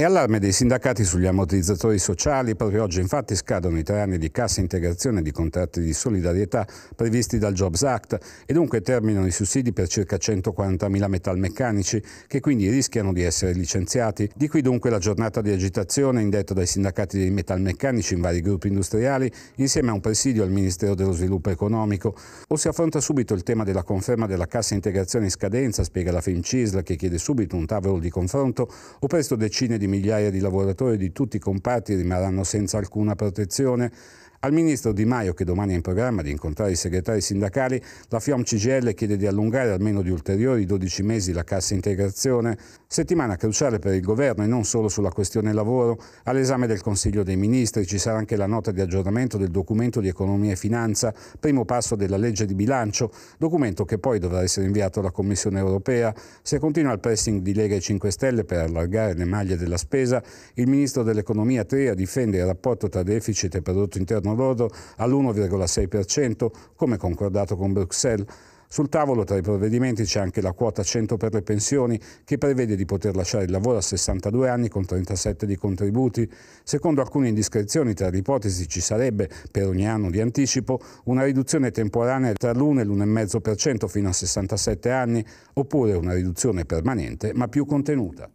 E allarme dei sindacati sugli ammortizzatori sociali, proprio oggi infatti scadono i tre anni di cassa integrazione di contratti di solidarietà previsti dal Jobs Act e dunque terminano i sussidi per circa 140.000 metalmeccanici che quindi rischiano di essere licenziati. Di qui dunque la giornata di agitazione indetta dai sindacati dei metalmeccanici in vari gruppi industriali insieme a un presidio al Ministero dello Sviluppo Economico. O si affronta subito il tema della conferma della cassa integrazione in scadenza, spiega la FinCisl che chiede subito un tavolo di confronto, o presto decine di migliaia di lavoratori di tutti i comparti rimarranno senza alcuna protezione al ministro Di Maio, che domani è in programma di incontrare i segretari sindacali, la FIOM CGL chiede di allungare almeno di ulteriori 12 mesi la cassa integrazione, settimana cruciale per il governo e non solo sulla questione lavoro. All'esame del Consiglio dei Ministri ci sarà anche la nota di aggiornamento del documento di economia e finanza, primo passo della legge di bilancio, documento che poi dovrà essere inviato alla Commissione europea. Se continua il pressing di Lega e 5 Stelle per allargare le maglie della spesa, il ministro dell'economia Tria difende il rapporto tra deficit e prodotto interno interno lordo all'1,6% come concordato con Bruxelles. Sul tavolo tra i provvedimenti c'è anche la quota 100 per le pensioni che prevede di poter lasciare il lavoro a 62 anni con 37 di contributi. Secondo alcune indiscrezioni tra le ipotesi ci sarebbe, per ogni anno di anticipo, una riduzione temporanea tra l'1 e l'1,5% fino a 67 anni oppure una riduzione permanente ma più contenuta.